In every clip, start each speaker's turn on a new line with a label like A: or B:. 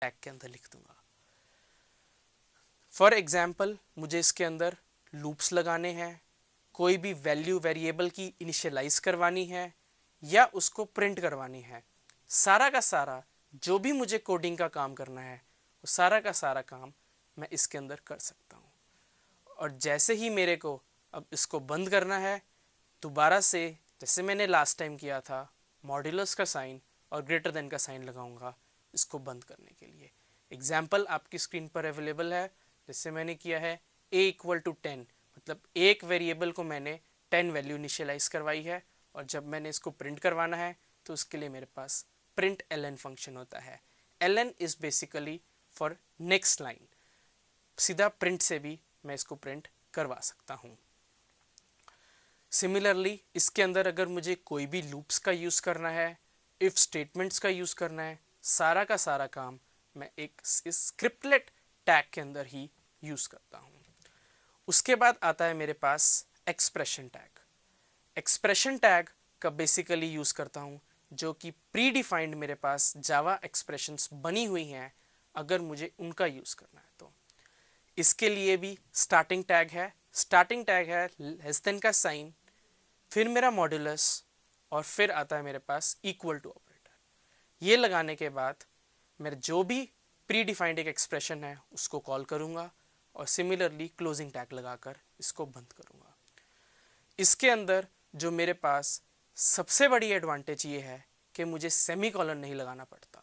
A: tag के अंदर लिख दूंगा फॉर एग्जाम्पल मुझे इसके अंदर लूप्स लगाने हैं कोई भी वैल्यू वेरिएबल की इनिशियलाइज करवानी है या उसको प्रिंट करवानी है सारा का सारा जो भी मुझे कोडिंग का काम करना है वो सारा का सारा काम मैं इसके अंदर कर सकता हूँ और जैसे ही मेरे को अब इसको बंद करना है दोबारा से जैसे मैंने लास्ट टाइम किया था मॉड्यूलस का साइन और ग्रेटर देन का साइन लगाऊंगा इसको बंद करने के लिए एग्जाम्पल आपकी स्क्रीन पर अवेलेबल है जिससे मैंने किया है ए इक्वल टू टेन मतलब एक वेरिएबल को मैंने टेन वैल्यू इनिशियलाइज करवाई है और जब मैंने इसको प्रिंट करवाना है तो उसके लिए मेरे पास प्रिंट एल एन फंक्शन होता है L N is basically for next line सीधा प्रिंट से भी मैं इसको प्रिंट करवा सकता हूँ सिमिलरली इसके अंदर अगर मुझे कोई भी लूप्स का यूज़ करना है इफ़ स्टेटमेंट्स का यूज़ करना है सारा का सारा काम मैं एक स्क्रिप्टलेट टैग के अंदर ही यूज़ करता हूँ उसके बाद आता है मेरे पास एक्सप्रेशन टैग एक्सप्रेशन टैग का बेसिकली यूज़ करता हूँ जो कि प्री डिफाइंड मेरे पास जावा एक्सप्रेशन बनी हुई हैं अगर मुझे उनका यूज़ करना है तो इसके लिए भी स्टार्टिंग टैग है स्टार्टिंग टैग है लेस देन का साइन फिर मेरा मॉड्यूलस और फिर आता है मेरे पास इक्वल टू ये लगाने के बाद मैं जो भी प्री डिफाइंड एक एक्सप्रेशन है उसको कॉल करूँगा और सिमिलरली क्लोजिंग टैग लगाकर इसको बंद करूँगा इसके अंदर जो मेरे पास सबसे बड़ी एडवांटेज ये है कि मुझे सेमी कॉलन नहीं लगाना पड़ता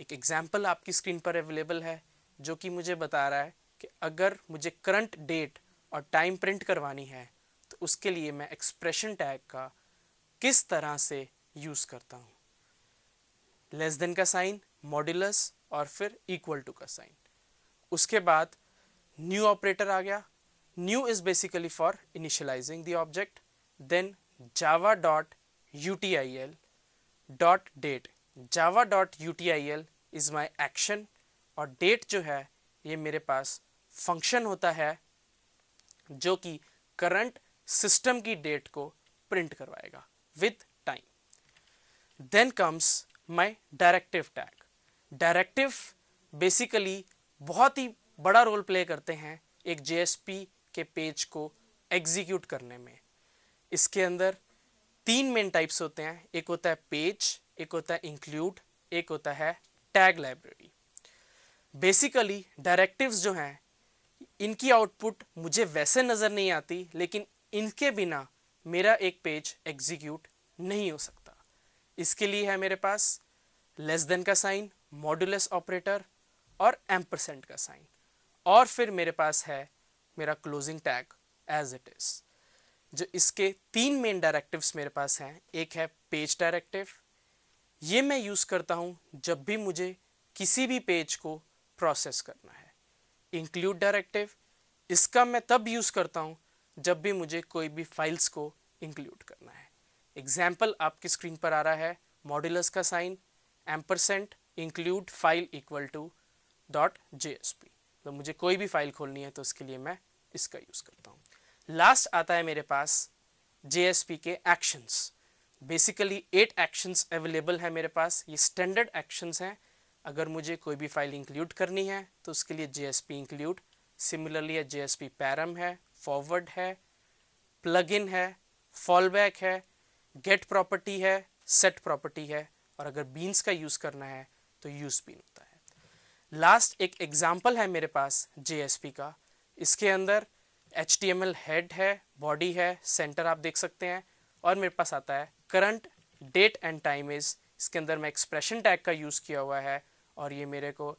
A: एक एग्जाम्पल आपकी स्क्रीन पर अवेलेबल है जो कि मुझे बता रहा है कि अगर मुझे करंट डेट और टाइम प्रिंट करवानी है तो उसके लिए मैं एक्सप्रेशन टैग का किस तरह से यूज़ करता हूँ लेस देन का साइन मॉड्यूलस और फिर इक्वल टू का साइन उसके बाद न्यू ऑपरेटर आ गया new is basically for initialising the object then Java dot U T I L dot date Java dot U T I L is my action और date जो है ये मेरे पास फंक्शन होता है जो कि करंट सिस्टम की डेट को प्रिंट करवाएगा with time then comes my directive tag directive basically बहुत ही बड़ा रोल प्ले करते हैं एक जे के पेज को एग्जीक्यूट करने में इसके अंदर तीन मेन टाइप्स होते हैं एक होता है पेज एक होता है इंक्लूड एक होता है टैग लाइब्रेरी बेसिकली डायरेक्टिव्स जो हैं इनकी आउटपुट मुझे वैसे नज़र नहीं आती लेकिन इनके बिना मेरा एक पेज एग्जीक्यूट नहीं हो सकता इसके लिए है मेरे पास लेस देन का साइन मॉड्यूलस ऑपरेटर और एम परसेंट का साइन और फिर मेरे पास है मेरा closing tag as it is जो इसके तीन मेन डायरेक्टिव्स मेरे पास हैं एक है पेज डायरेक्टिव ये मैं यूज़ करता हूँ जब भी मुझे किसी भी पेज को प्रोसेस करना है इंक्लूड डायरेक्टिव इसका मैं तब यूज़ करता हूँ जब भी मुझे कोई भी फाइल्स को इंक्लूड करना है एग्जाम्पल आपके स्क्रीन पर आ रहा है मॉड्यूलस का sign ampersand include file equal to dot J तो मुझे कोई भी फाइल खोलनी है तो उसके लिए मैं इसका यूज़ करता हूँ लास्ट आता है मेरे पास जे के actions basically eight actions available है मेरे पास ये स्टैंडर्ड एक्शंस हैं अगर मुझे कोई भी फाइल इंक्लूड करनी है तो उसके लिए J include similarly S P param है फॉरवर्ड है प्लग इन है फॉलबैक है गेट प्रॉपर्टी है सेट प्रॉपर्टी है और अगर बीन्स का यूज़ करना है तो यूज बीन होता है लास्ट एक एग्जाम्पल है मेरे पास जे का इसके अंदर एच हेड है बॉडी है सेंटर आप देख सकते हैं और मेरे पास आता है current date and time is इसके अंदर मैं एक्सप्रेशन टैग का यूज़ किया हुआ है और ये मेरे को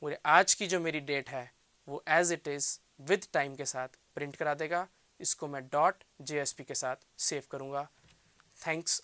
A: पूरे आज की जो मेरी डेट है वो as it is with time के साथ प्रिंट करा देगा इसको मैं डॉट जे के साथ सेव करूँगा Thanks